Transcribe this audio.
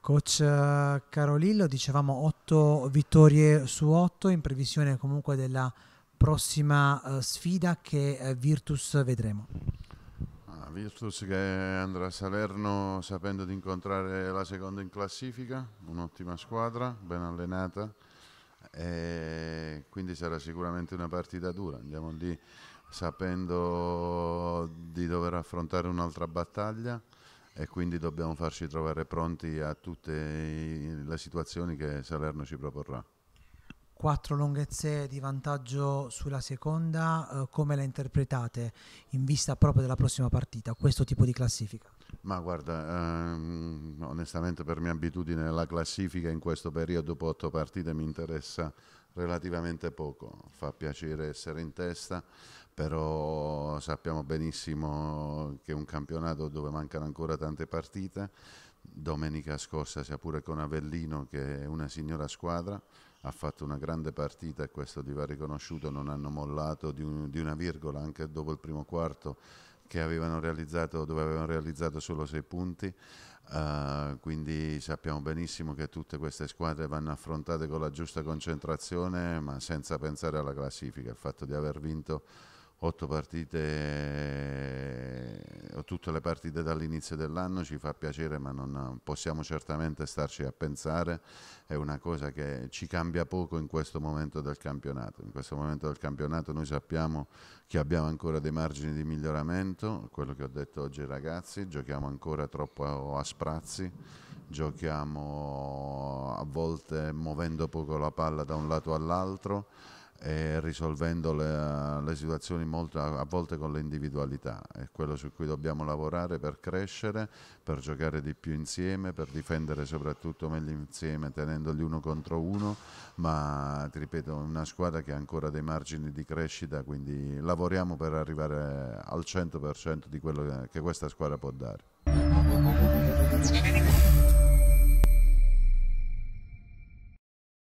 Coach eh, Carolillo, dicevamo 8 vittorie su 8 in previsione comunque della prossima eh, sfida che eh, Virtus vedremo. Ah, Virtus che andrà a Salerno sapendo di incontrare la seconda in classifica, un'ottima squadra, ben allenata, quindi sarà sicuramente una partita dura. Andiamo lì sapendo di dover affrontare un'altra battaglia e quindi dobbiamo farci trovare pronti a tutte le situazioni che Salerno ci proporrà. Quattro lunghezze di vantaggio sulla seconda, eh, come la interpretate in vista proprio della prossima partita, questo tipo di classifica? Ma guarda, ehm, onestamente per mia abitudine la classifica in questo periodo dopo otto partite mi interessa relativamente poco, fa piacere essere in testa, però sappiamo benissimo che è un campionato dove mancano ancora tante partite, domenica scorsa sia pure con Avellino che è una signora squadra, ha fatto una grande partita e questo gli va riconosciuto, non hanno mollato di, un, di una virgola anche dopo il primo quarto che avevano realizzato, dove avevano realizzato solo sei punti. Uh, quindi sappiamo benissimo che tutte queste squadre vanno affrontate con la giusta concentrazione, ma senza pensare alla classifica. Il fatto di aver vinto otto partite tutte le partite dall'inizio dell'anno, ci fa piacere ma non possiamo certamente starci a pensare, è una cosa che ci cambia poco in questo momento del campionato. In questo momento del campionato noi sappiamo che abbiamo ancora dei margini di miglioramento, quello che ho detto oggi ai ragazzi, giochiamo ancora troppo a sprazzi, giochiamo a volte muovendo poco la palla da un lato all'altro e risolvendo le, le situazioni molto, a volte con le individualità. È quello su cui dobbiamo lavorare per crescere, per giocare di più insieme, per difendere soprattutto meglio insieme tenendoli uno contro uno, ma ti ripeto, è una squadra che ha ancora dei margini di crescita, quindi lavoriamo per arrivare al 100% di quello che questa squadra può dare.